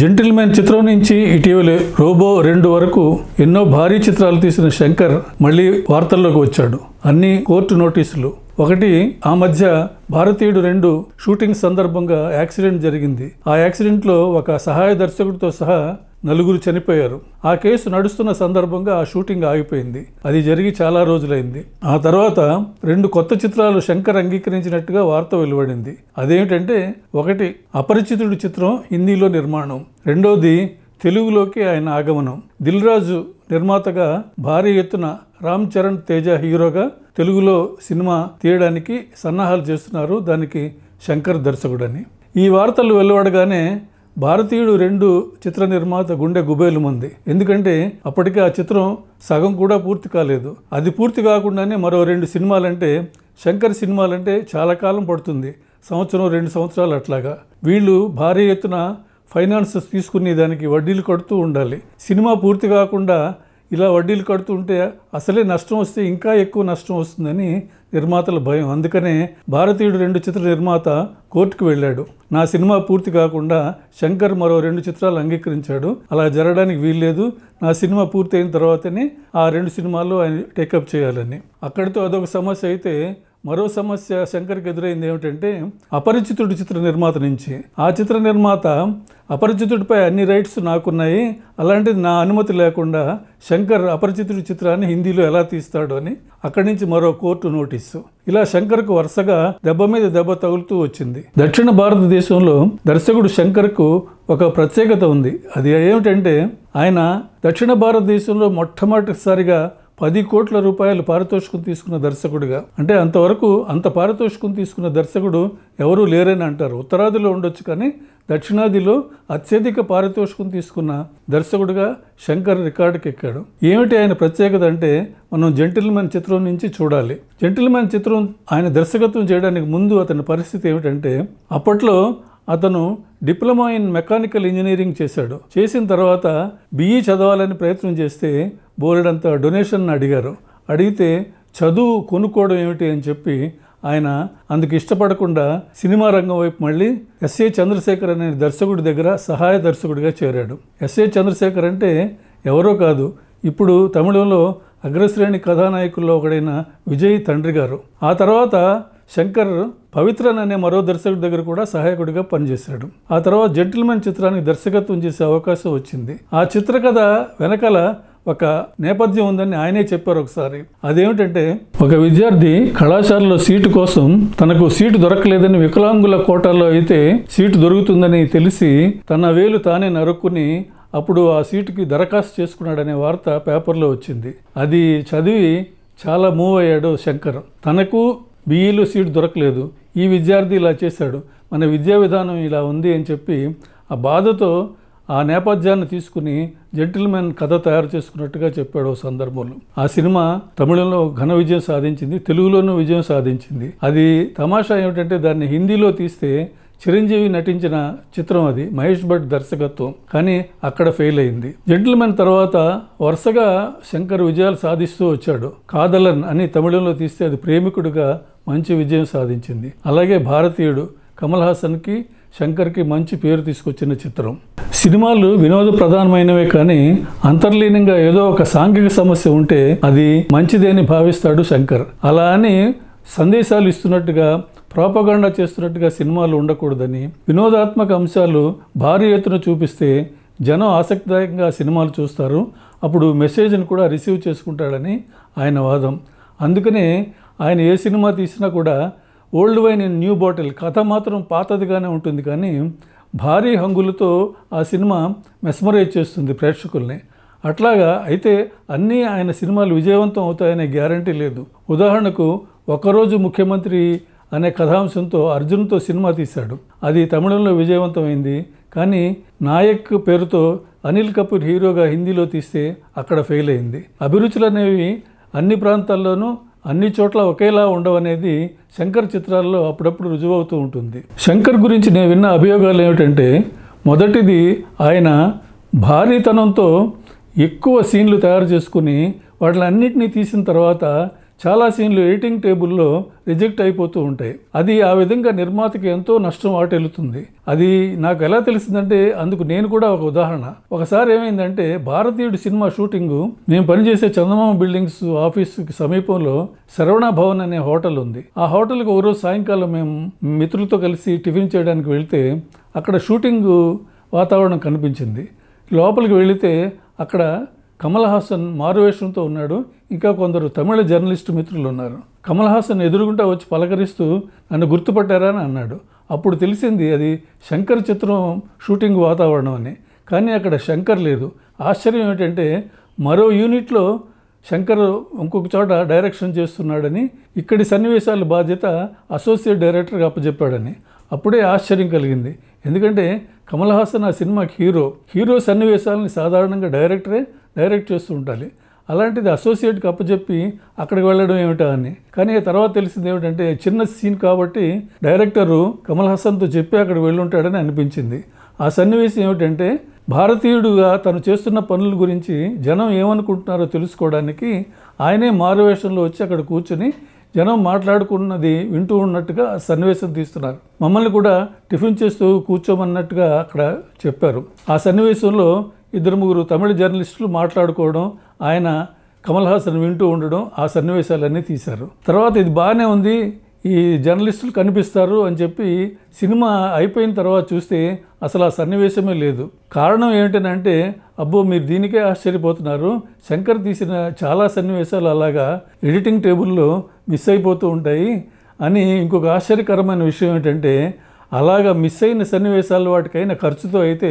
gentlemen చిత్రం నుంచి ఇటీవలే రోబో రెండు వరకు ఎన్నో భారీ చిత్రాలు తీసిన శంకర్ మళ్ళీ వార్తల్లోకి వచ్చాడు అన్ని కోర్టు నోటీసులు ఒకటి ఆ మధ్య భారతీయుడు రెండు షూటింగ్ సందర్భంగా యాక్సిడెంట్ జరిగింది ఆ యాక్సిడెంట్లో ఒక సహాయ దర్శకుడితో సహా నలుగురు చనిపోయారు ఆ కేసు నడుస్తున్న సందర్భంగా ఆ షూటింగ్ ఆగిపోయింది అది జరిగి చాలా రోజులైంది ఆ తర్వాత రెండు కొత్త చిత్రాలు శంకర్ అంగీకరించినట్టుగా వార్త వెలువడింది అదేమిటంటే ఒకటి అపరిచితుడు చిత్రం హిందీలో నిర్మాణం రెండోది తెలుగులోకి ఆయన ఆగమనం దిల్ రాజు నిర్మాతగా భారీ ఎత్తున రామ్ చరణ్ తేజ హీరోగా తెలుగులో సినిమా తీయడానికి సన్నాహాలు చేస్తున్నారు దానికి శంకర్ దర్శకుడని ఈ వార్తలు వెలువడగానే భారతీయుడు రెండు చిత్ర నిర్మాత గుండె గుబేలు మంది ఎందుకంటే అప్పటికే ఆ చిత్రం సగం కూడా పూర్తి కాలేదు అది పూర్తి కాకుండానే మరో రెండు సినిమాలంటే శంకర్ సినిమాలంటే చాలా కాలం పడుతుంది సంవత్సరం రెండు సంవత్సరాలు అట్లాగా వీళ్ళు భారీ ఎత్తున ఫైనాన్స్ తీసుకునే దానికి వడ్డీలు కడుతూ ఉండాలి సినిమా పూర్తి కాకుండా ఇలా వడ్డీలు కడుతుంటే అసలే నష్టం వస్తే ఇంకా ఎక్కువ నష్టం వస్తుందని నిర్మాతల భయం అందుకనే భారతీయుడు రెండు చిత్ర నిర్మాత కోర్టుకు వెళ్ళాడు నా సినిమా పూర్తి కాకుండా శంకర్ మరో రెండు చిత్రాలు అంగీకరించాడు అలా జరగడానికి వీల్లేదు నా సినిమా పూర్తి అయిన తర్వాతనే ఆ రెండు సినిమాలు ఆయన టేకప్ చేయాలని అక్కడితో అదొక సమస్య అయితే మరో సమస్య శంకర్కి ఎదురైంది ఏమిటంటే అపరిచితుడు చిత్ర నిర్మాత నుంచి ఆ చిత్ర నిర్మాత అపరిచితుడిపై అన్ని రైట్స్ నాకున్నాయి అలాంటిది నా అనుమతి లేకుండా శంకర్ అపరిచితుడి చిత్రాన్ని హిందీలో ఎలా తీస్తాడు అని అక్కడి నుంచి మరో కోర్టు నోటీసు ఇలా శంకర్కు వరుసగా దెబ్బ మీద దెబ్బ తగులుతూ వచ్చింది దక్షిణ భారతదేశంలో దర్శకుడు శంకర్కు ఒక ప్రత్యేకత ఉంది అది ఏమిటంటే ఆయన దక్షిణ భారతదేశంలో మొట్టమొదటిసారిగా పది కోట్ల రూపాయలు పారితోషికం తీసుకున్న దర్శకుడిగా అంటే అంతవరకు అంత పారితోషికం తీసుకున్న దర్శకుడు ఎవరూ లేరని అంటారు ఉత్తరాదిలో ఉండొచ్చు కానీ దక్షిణాదిలో అత్యధిక పారితోషికం తీసుకున్న దర్శకుడిగా శంకర్ రికార్డుకి ఎక్కాడు ఏమిటి ఆయన ప్రత్యేకత అంటే మనం జెంటిల్మెన్ చిత్రం నుంచి చూడాలి జెంటిల్మెన్ చిత్రం ఆయన దర్శకత్వం చేయడానికి ముందు అతని పరిస్థితి ఏమిటంటే అప్పట్లో అతను డిప్లొమా ఇన్ మెకానికల్ ఇంజనీరింగ్ చేశాడు చేసిన తర్వాత బిఈ చదవాలని ప్రయత్నం చేస్తే బోలెడంత డొనేషన్ అడిగారు అడిగితే చదువు కొనుక్కోవడం ఏమిటి అని చెప్పి ఆయన అందుకు ఇష్టపడకుండా సినిమా రంగం వైపు మళ్ళీ ఎస్ఏ చంద్రశేఖర్ అనే దర్శకుడి దగ్గర సహాయ దర్శకుడిగా చేరాడు ఎస్ఏ చంద్రశేఖర్ అంటే ఎవరో కాదు ఇప్పుడు తమిళంలో అగ్రశ్రేణి కథానాయకుల్లో ఒకడైన విజయ్ తండ్రి గారు ఆ తర్వాత శంకర్ పవిత్రన్ అనే మరో దర్శకుడి దగ్గర కూడా సహాయకుడిగా పనిచేశాడు ఆ తర్వాత జెంటిల్మెన్ చిత్రానికి దర్శకత్వం చేసే అవకాశం వచ్చింది ఆ చిత్రకథ వెనకాల ఒక నేపథ్యం ఉందని ఆయనే చెప్పారు ఒకసారి అదేమిటంటే ఒక విద్యార్థి కళాశాలలో సీటు కోసం తనకు సీటు దొరకలేదని వికలాంగుల కోటాలో అయితే సీటు దొరుకుతుందని తెలిసి తన వేలు తానే నరుక్కుని అప్పుడు ఆ సీటుకి దరఖాస్తు చేసుకున్నాడనే వార్త పేపర్లో వచ్చింది అది చదివి చాలా మూవ్ అయ్యాడు శంకర్ తనకు బీఈలో సీట్ దొరకలేదు ఈ విద్యార్థి ఇలా చేశాడు మన విద్యా విధానం ఇలా ఉంది అని చెప్పి ఆ బాధతో ఆ నేపథ్యాన్ని తీసుకుని జెంటిల్మెన్ కథ తయారు చేసుకున్నట్టుగా చెప్పాడు ఓ సందర్భంలో ఆ సినిమా తమిళంలో ఘన విజయం సాధించింది తెలుగులోనూ విజయం సాధించింది అది తమాషా ఏమిటంటే దాన్ని హిందీలో తీస్తే చిరంజీవి నటించిన చిత్రం అది మహేష్ భట్ దర్శకత్వం కానీ అక్కడ ఫెయిల్ అయింది జెంటిల్మెన్ తర్వాత వరుసగా శంకర్ విజయాలు సాధిస్తూ వచ్చాడు కాదలన్ అని తమిళంలో తీస్తే అది ప్రేమికుడిగా మంచి విజయం సాధించింది అలాగే భారతీయుడు కమల్ హాసన్కి శంకర్కి మంచి పేరు తీసుకొచ్చిన చిత్రం సినిమాలు వినోద ప్రధానమైనవే కానీ అంతర్లీనంగా ఏదో ఒక సాంఘిక సమస్య ఉంటే అది మంచిదే అని భావిస్తాడు శంకర్ అలా అని సందేశాలు ఇస్తున్నట్టుగా ప్రాపగాండా చేస్తున్నట్టుగా సినిమాలు ఉండకూడదని వినోదాత్మక అంశాలు భారీ ఎత్తున చూపిస్తే జనం ఆసక్తిదాయకంగా సినిమాలు చూస్తారు అప్పుడు మెసేజ్ని కూడా రిసీవ్ చేసుకుంటాడని ఆయన వాదం అందుకనే ఆయన ఏ సినిమా తీసినా కూడా old wine in new bottle కథ మాత్రం పాతదిగానే ఉంటుంది కానీ భారీ హంగులతో ఆ సినిమా మెస్మరైజ్ చేస్తుంది ప్రేక్షకుల్ని అట్లాగా అయితే అన్నీ ఆయన సినిమాలు విజయవంతం అవుతాయనే గ్యారంటీ లేదు ఉదాహరణకు ఒకరోజు ముఖ్యమంత్రి అనే కథాంశంతో అర్జున్తో సినిమా తీశాడు అది తమిళంలో విజయవంతమైంది కానీ నాయక్ పేరుతో అనిల్ కపూర్ హీరోగా హిందీలో తీస్తే అక్కడ ఫెయిల్ అయింది అభిరుచులు అనేవి అన్ని ప్రాంతాల్లోనూ అన్ని చోట్ల ఒకేలా ఉండవనేది శంకర్ చిత్రాల్లో అప్పుడప్పుడు రుజువవుతూ ఉంటుంది శంకర్ గురించి నేను విన్న అభియోగాలు ఏమిటంటే మొదటిది ఆయన భారీతనంతో ఎక్కువ సీన్లు తయారు చేసుకుని వాటిని అన్నింటినీ తీసిన తర్వాత చాలా సీన్లు ఎడిటింగ్ టేబుల్లో రిజెక్ట్ అయిపోతూ ఉంటాయి అది ఆ విధంగా నిర్మాతకి ఎంతో నష్టం వాటెలుతుంది అది నాకు ఎలా తెలిసిందంటే అందుకు నేను కూడా ఒక ఉదాహరణ ఒకసారి ఏమైందంటే భారతీయుడి సినిమా షూటింగ్ మేము పనిచేసే చందమామ బిల్డింగ్స్ ఆఫీస్కి సమీపంలో శ్రవణ భవన్ అనే హోటల్ ఉంది ఆ హోటల్కి ఒకరోజు సాయంకాలం మేము మిత్రులతో కలిసి టిఫిన్ చేయడానికి వెళ్తే అక్కడ షూటింగ్ వాతావరణం కనిపించింది లోపలికి వెళితే అక్కడ కమల్ హాసన్ మారువేషంతో ఉన్నాడు ఇంకా కొందరు తమిళ జర్నలిస్టు మిత్రులు ఉన్నారు కమల్ హాసన్ ఎదురుగుంటా వచ్చి పలకరిస్తూ నన్ను గుర్తుపట్టారా అని అన్నాడు అప్పుడు తెలిసింది అది శంకర్ చిత్రం షూటింగ్ వాతావరణం అని కానీ అక్కడ శంకర్ లేదు ఆశ్చర్యం ఏంటంటే మరో యూనిట్లో శంకర్ ఇంకొక చోట డైరెక్షన్ చేస్తున్నాడని ఇక్కడి సన్నివేశాల బాధ్యత అసోసియేట్ డైరెక్టర్గా అప్పచెప్పాడని అప్పుడే ఆశ్చర్యం కలిగింది ఎందుకంటే కమల్ హాసన్ ఆ సినిమాకి హీరో హీరో సన్నివేశాలని సాధారణంగా డైరెక్టరే డైరెక్ట్ చేస్తూ ఉండాలి అలాంటిది అసోసియేట్కి అప్పచెప్పి అక్కడికి వెళ్ళడం ఏమిటా అని కానీ తర్వాత తెలిసింది ఏమిటంటే చిన్న సీన్ కాబట్టి డైరెక్టరు కమల్ హాసన్తో చెప్పి అక్కడికి వెళ్ళుంటాడని అనిపించింది ఆ సన్నివేశం ఏమిటంటే భారతీయుడుగా తను చేస్తున్న పనుల గురించి జనం ఏమనుకుంటున్నారో తెలుసుకోవడానికి ఆయనే మారువేషంలో వచ్చి అక్కడ కూర్చొని జనం మాట్లాడుకున్నది వింటూ ఉన్నట్టుగా సన్నివేశం తీస్తున్నారు మమ్మల్ని కూడా టిఫిన్ చేస్తూ కూర్చోమన్నట్టుగా అక్కడ చెప్పారు ఆ సన్నివేశంలో ఇద్దరు ముగ్గురు తమిళ జర్నలిస్టులు మాట్లాడుకోవడం ఆయన కమల్ హాసన్ వింటూ ఉండడం ఆ సన్నివేశాలన్నీ తీశారు తర్వాత ఇది బాగానే ఉంది ఈ జర్నలిస్టులు కనిపిస్తారు అని చెప్పి సినిమా అయిపోయిన తర్వాత చూస్తే అసలు ఆ సన్నివేశమే లేదు కారణం ఏమిటనంటే అబ్బో మీరు దీనికే ఆశ్చర్యపోతున్నారు శంకర్ తీసిన చాలా సన్నివేశాలు అలాగా ఎడిటింగ్ టేబుల్లో మిస్ అయిపోతూ ఉంటాయి అని ఇంకొక ఆశ్చర్యకరమైన విషయం ఏంటంటే అలాగా మిస్ అయిన సన్నివేశాలు వాటికైన ఖర్చుతో అయితే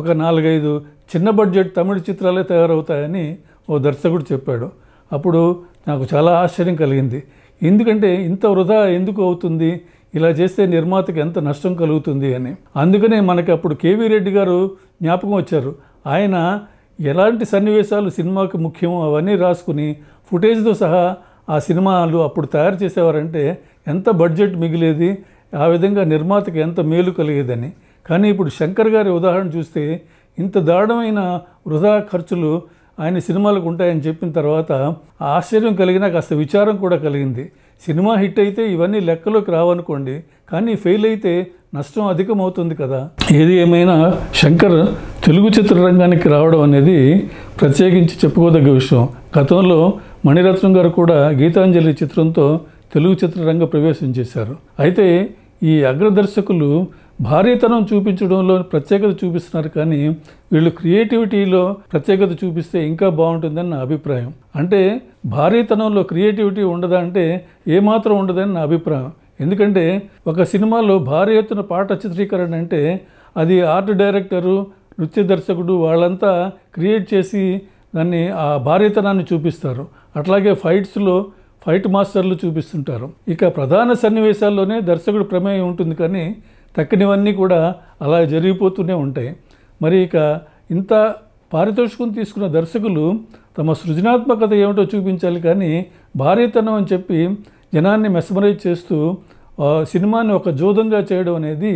ఒక నాలుగైదు చిన్న బడ్జెట్ తమిళ చిత్రాలే తయారవుతాయని ఓ దర్శకుడు చెప్పాడు అప్పుడు నాకు చాలా ఆశ్చర్యం కలిగింది ఎందుకంటే ఇంత వృధా ఎందుకు అవుతుంది ఇలా చేస్తే నిర్మాతకి ఎంత నష్టం కలుగుతుంది అని అందుకనే మనకి అప్పుడు కేవీ రెడ్డి గారు జ్ఞాపకం వచ్చారు ఆయన ఎలాంటి సన్నివేశాలు సినిమాకి ముఖ్యమో అవన్నీ రాసుకుని ఫుటేజ్తో సహా ఆ సినిమాలు అప్పుడు తయారు చేసేవారంటే ఎంత బడ్జెట్ మిగిలేది ఆ విధంగా నిర్మాతకి ఎంత మేలు కలిగేదని కానీ ఇప్పుడు శంకర్ గారి ఉదాహరణ చూస్తే ఇంత దారుణమైన వృధా ఖర్చులు ఆయన సినిమాలకు ఉంటాయని చెప్పిన తర్వాత ఆశ్చర్యం కలిగినా కాస్త విచారం కూడా కలిగింది సినిమా హిట్ అయితే ఇవన్నీ లెక్కలోకి రావనుకోండి కానీ ఫెయిల్ అయితే నష్టం అధికమవుతుంది కదా ఏది ఏమైనా శంకర్ తెలుగు చిత్రరంగానికి రావడం అనేది ప్రత్యేకించి చెప్పుకోదగ్గ విషయం గతంలో మణిరత్నం గారు కూడా గీతాంజలి చిత్రంతో తెలుగు చిత్రరంగ ప్రవేశం చేశారు అయితే ఈ అగ్రదర్శకులు భారీతనం చూపించడంలో ప్రత్యేకత చూపిస్తున్నారు కానీ వీళ్ళు క్రియేటివిటీలో ప్రత్యేకత చూపిస్తే ఇంకా బాగుంటుందని నా అభిప్రాయం అంటే భారీతనంలో క్రియేటివిటీ ఉండదా అంటే ఏమాత్రం ఉండదని నా అభిప్రాయం ఎందుకంటే ఒక సినిమాలో భారీ ఎత్తున పాట చిత్రీకరణ అంటే అది ఆర్ట్ డైరెక్టరు నృత్య దర్శకుడు వాళ్ళంతా క్రియేట్ చేసి దాన్ని ఆ భారీతనాన్ని చూపిస్తారు అట్లాగే ఫైట్స్లో ఫైట్ మాస్టర్లు చూపిస్తుంటారు ఇక ప్రధాన సన్నివేశాల్లోనే దర్శకుడు ప్రమేయం ఉంటుంది కానీ తక్కినవన్నీ కూడా అలా జరిగిపోతూనే ఉంటాయి మరి ఇక ఇంత పారితోషికం తీసుకున్న దర్శకులు తమ సృజనాత్మకత ఏమిటో చూపించాలి కానీ భారీతనం అని చెప్పి జనాన్ని మెస్మరైజ్ చేస్తూ సినిమాని ఒక జోదంగా చేయడం అనేది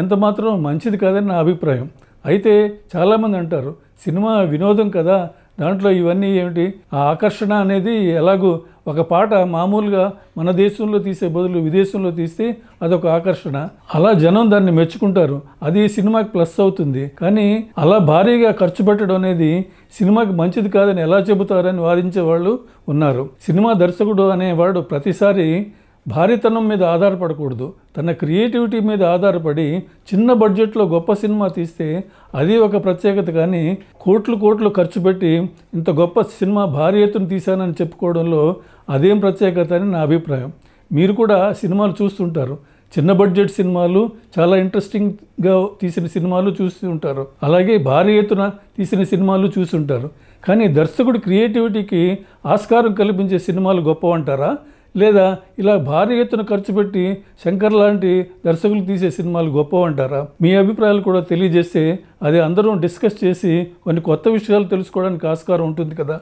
ఎంతమాత్రం మంచిది కాదని నా అభిప్రాయం అయితే చాలామంది అంటారు సినిమా వినోదం కదా దాంట్లో ఇవన్నీ ఏమిటి ఆ ఆకర్షణ అనేది ఎలాగూ ఒక పాట మామూలుగా మన దేశంలో తీసే బదులు విదేశంలో తీస్తే అదొక ఆకర్షణ అలా జనం దాన్ని మెచ్చుకుంటారు అది సినిమాకి ప్లస్ అవుతుంది కానీ అలా భారీగా ఖర్చు పెట్టడం అనేది సినిమాకి మంచిది కాదని ఎలా చెబుతారని వాదించే వాళ్ళు ఉన్నారు సినిమా దర్శకుడు అనేవాడు ప్రతిసారి భారీతనం మీద ఆధారపడకూడదు తన క్రియేటివిటీ మీద ఆధారపడి చిన్న బడ్జెట్లో గొప్ప సినిమా తీస్తే అది ఒక ప్రత్యేకత కానీ కోట్లు కోట్లు ఖర్చు పెట్టి ఇంత గొప్ప సినిమా భారీ ఎత్తున తీశానని చెప్పుకోవడంలో అదేం ప్రత్యేకత అని నా అభిప్రాయం మీరు కూడా సినిమాలు చూస్తుంటారు చిన్న బడ్జెట్ సినిమాలు చాలా ఇంట్రెస్టింగ్గా తీసిన సినిమాలు చూస్తుంటారు ఉంటారు అలాగే భారీ ఎత్తున తీసిన సినిమాలు చూసి ఉంటారు కానీ దర్శకుడు క్రియేటివిటీకి ఆస్కారం కల్పించే సినిమాలు గొప్పవంటారా లేదా ఇలా భారీ ఎత్తున ఖర్చు పెట్టి శంకర్ లాంటి దర్శకులు తీసే సినిమాలు గొప్పవంటారా మీ అభిప్రాయాలు కూడా తెలియజేస్తే అది అందరం డిస్కస్ చేసి కొన్ని కొత్త విషయాలు తెలుసుకోవడానికి ఆస్కారం ఉంటుంది కదా